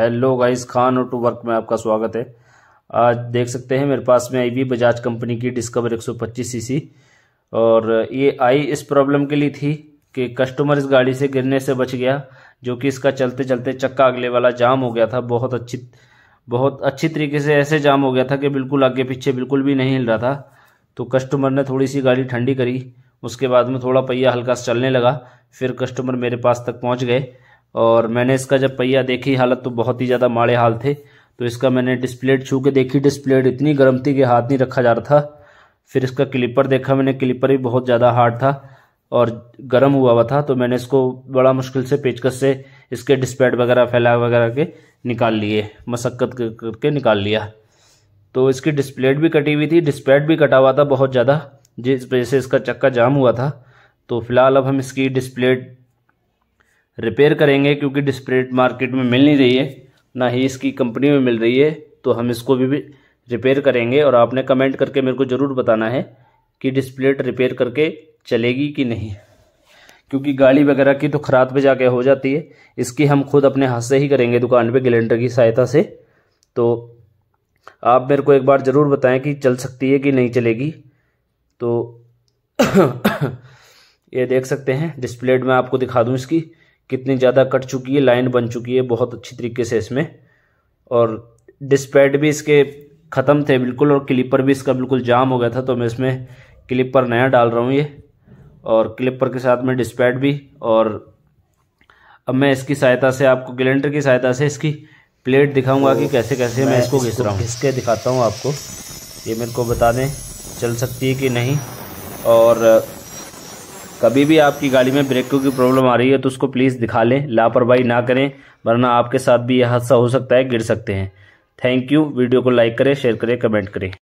hello guys Khan auto work में आपका स्वागत है आज देख सकते हैं मेरे पास में आई भी बजाज कंपनी की डिस्कवर 125 सीसी और ये आई इस प्रॉब्लम के लिए थी कि कस्टमर इस गाड़ी से गिरने से बच गया जो कि इसका चलते चलते चक्का अगले वाला जाम हो गया था बहुत अच्छी बहुत अच्छी तरीके से ऐसे जाम हो गया था कि बिल्कुल आगे पीछे बिल्कुल भी नहीं हिल रहा था तो कस्टमर ने थोड़ी सी गाड़ी ठंडी करी उसके बाद में थोड़ा पहिया हल्का चलने लगा फिर कस्टमर मेरे पास तक पहुँच गए और मैंने इसका जब पहिया देखी हालत तो बहुत ही ज़्यादा माड़े हाल थे तो इसका मैंने डिस्प्लेट छू के देखी डिस्प्लेट इतनी गर्म थी कि हाथ नहीं रखा जा रहा था फिर इसका क्लिपर देखा मैंने क्लिपर भी बहुत ज़्यादा हार्ड था और गर्म हुआ हुआ था तो मैंने इसको बड़ा मुश्किल से पेचकस से इसके डिस्पैट वगैरह फैला वगैरह के निकाल लिए मशक्क़त करके निकाल लिया तो इसकी डिस्प्लेट भी कटी हुई थी डिस्पैट भी कटा हुआ था बहुत ज़्यादा जिस वजह से इसका चक्का जाम हुआ था तो फिलहाल अब हम इसकी डिस्प्लेट रिपेयर करेंगे क्योंकि डिस्प्रेट मार्केट में मिल नहीं रही है ना ही इसकी कंपनी में मिल रही है तो हम इसको भी, भी रिपेयर करेंगे और आपने कमेंट करके मेरे को ज़रूर बताना है कि डिस्प्लेट रिपेयर करके चलेगी कि नहीं क्योंकि गाड़ी वगैरह की तो खराब पे जाके हो जाती है इसकी हम खुद अपने हाथ से ही करेंगे दुकान पे गलेंडर की सहायता से तो आप मेरे को एक बार ज़रूर बताएं कि चल सकती है कि नहीं चलेगी तो ये देख सकते हैं डिस्प्लेट में आपको दिखा दूँ इसकी कितनी ज़्यादा कट चुकी है लाइन बन चुकी है बहुत अच्छी तरीके से इसमें और डिस्पैड भी इसके ख़त्म थे बिल्कुल और क्लिपर भी इसका बिल्कुल जाम हो गया था तो मैं इसमें क्लिपर नया डाल रहा हूँ ये और क्लिपर के साथ में डिस्पैड भी और अब मैं इसकी सहायता से आपको गलेंडर की सहायता से इसकी प्लेट दिखाऊंगा कि तो कैसे कैसे मैं, मैं इसको घिस रहा हूँ घिस के दिखाता हूँ आपको ये मेरे को बता दें चल सकती है कि नहीं और कभी भी आपकी गाड़ी में ब्रेकों की प्रॉब्लम आ रही है तो उसको प्लीज़ दिखा लें लापरवाही ना करें वरना आपके साथ भी यह हादसा हो सकता है गिर सकते हैं थैंक यू वीडियो को लाइक करें शेयर करें कमेंट करें